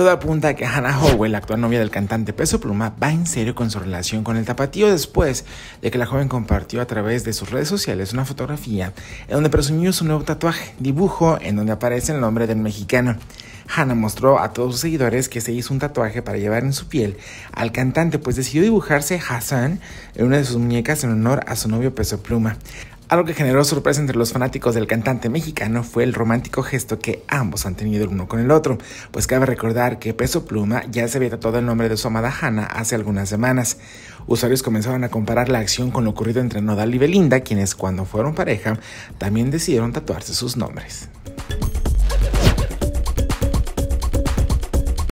Todo apunta a que Hannah Howell, la actual novia del cantante Peso Pluma, va en serio con su relación con el tapatío después de que la joven compartió a través de sus redes sociales una fotografía en donde presumió su nuevo tatuaje, dibujo en donde aparece el nombre del mexicano. Hannah mostró a todos sus seguidores que se hizo un tatuaje para llevar en su piel al cantante, pues decidió dibujarse Hassan en una de sus muñecas en honor a su novio Peso Pluma. Algo que generó sorpresa entre los fanáticos del cantante mexicano fue el romántico gesto que ambos han tenido el uno con el otro, pues cabe recordar que Peso Pluma ya se había tatuado el nombre de su amada Hanna hace algunas semanas. Usuarios comenzaron a comparar la acción con lo ocurrido entre Nodal y Belinda, quienes cuando fueron pareja también decidieron tatuarse sus nombres.